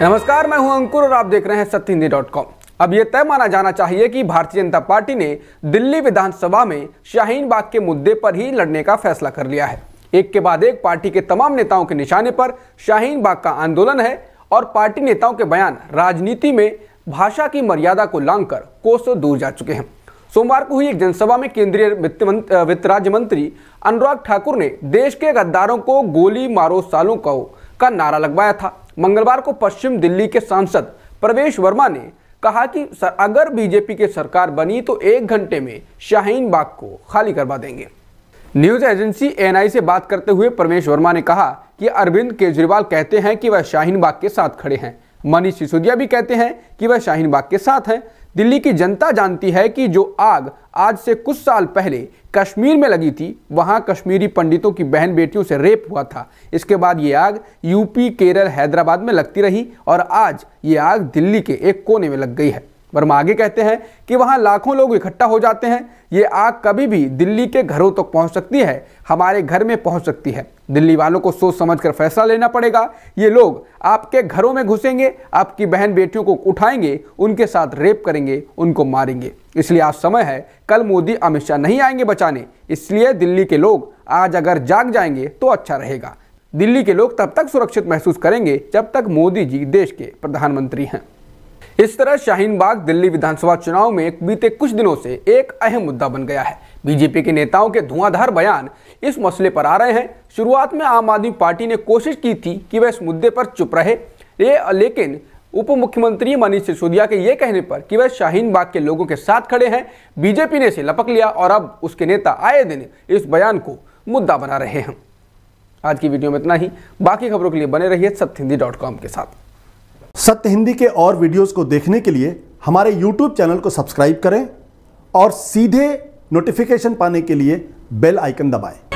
नमस्कार मैं हूं अंकुर और आप देख रहे हैं सत्य हिंदी डॉट कॉम अब यह तय माना जाना चाहिए कि भारतीय जनता पार्टी ने दिल्ली विधानसभा में शाहीन बाग के मुद्दे पर ही लड़ने का फैसला कर लिया है एक के बाद एक पार्टी के तमाम नेताओं के निशाने पर शाहीन बाग का आंदोलन है और पार्टी नेताओं के बयान राजनीति में भाषा की मर्यादा को लांघकर कोसों दूर जा चुके हैं सोमवार को हुई एक जनसभा में केंद्रीय वित्त राज्य मंत्री अनुराग ठाकुर ने देश के गद्दारों को गोली मारो सालों को का नारा लगवाया था मंगलवार को पश्चिम दिल्ली के सांसद प्रवेश वर्मा ने कहा कि अगर बीजेपी की सरकार बनी तो एक घंटे में शाहीन बाग को खाली करवा देंगे न्यूज एजेंसी एनआई से बात करते हुए परमेश वर्मा ने कहा कि अरविंद केजरीवाल कहते हैं कि वह शाहीन बाग के साथ खड़े हैं मनीष सिसोदिया भी कहते हैं कि वह शाहीन बाग के साथ हैं दिल्ली की जनता जानती है कि जो आग आज से कुछ साल पहले कश्मीर में लगी थी वहां कश्मीरी पंडितों की बहन बेटियों से रेप हुआ था इसके बाद ये आग यूपी केरल हैदराबाद में लगती रही और आज ये आग दिल्ली के एक कोने में लग गई है वर्मा आगे कहते हैं कि वहाँ लाखों लोग इकट्ठा हो जाते हैं ये आग कभी भी दिल्ली के घरों तक तो पहुँच सकती है हमारे घर में पहुँच सकती है दिल्ली वालों को सोच समझ कर फैसला लेना पड़ेगा ये लोग आपके घरों में घुसेंगे आपकी बहन बेटियों को उठाएंगे उनके साथ रेप करेंगे उनको मारेंगे इसलिए आज समय है कल मोदी अमित शाह नहीं आएंगे बचाने इसलिए दिल्ली के लोग आज अगर जाग जाएंगे तो अच्छा रहेगा दिल्ली के लोग तब तक सुरक्षित महसूस करेंगे जब तक मोदी जी देश के प्रधानमंत्री हैं इस तरह शाहीन बाग दिल्ली विधानसभा चुनाव में बीते कुछ दिनों से एक अहम मुद्दा बन गया है बीजेपी के नेताओं के धुआंधार बयान इस मसले पर आ रहे हैं शुरुआत में आम आदमी पार्टी ने कोशिश की थी कि वह इस मुद्दे पर चुप रहे ये लेकिन उप मुख्यमंत्री मनीष सिसोदिया के ये कहने पर कि वह शाहीन बाग के लोगों के साथ खड़े हैं बीजेपी ने इसे लपक लिया और अब उसके नेता आए दिन इस बयान को मुद्दा बना रहे हैं आज की वीडियो में इतना ही बाकी खबरों के लिए बने रहिए सत्य हिंदी डॉट कॉम के साथ सत्य हिंदी के और वीडियोस को देखने के लिए हमारे यूट्यूब चैनल को सब्सक्राइब करें और सीधे नोटिफिकेशन पाने के लिए बेल आइकन दबाएं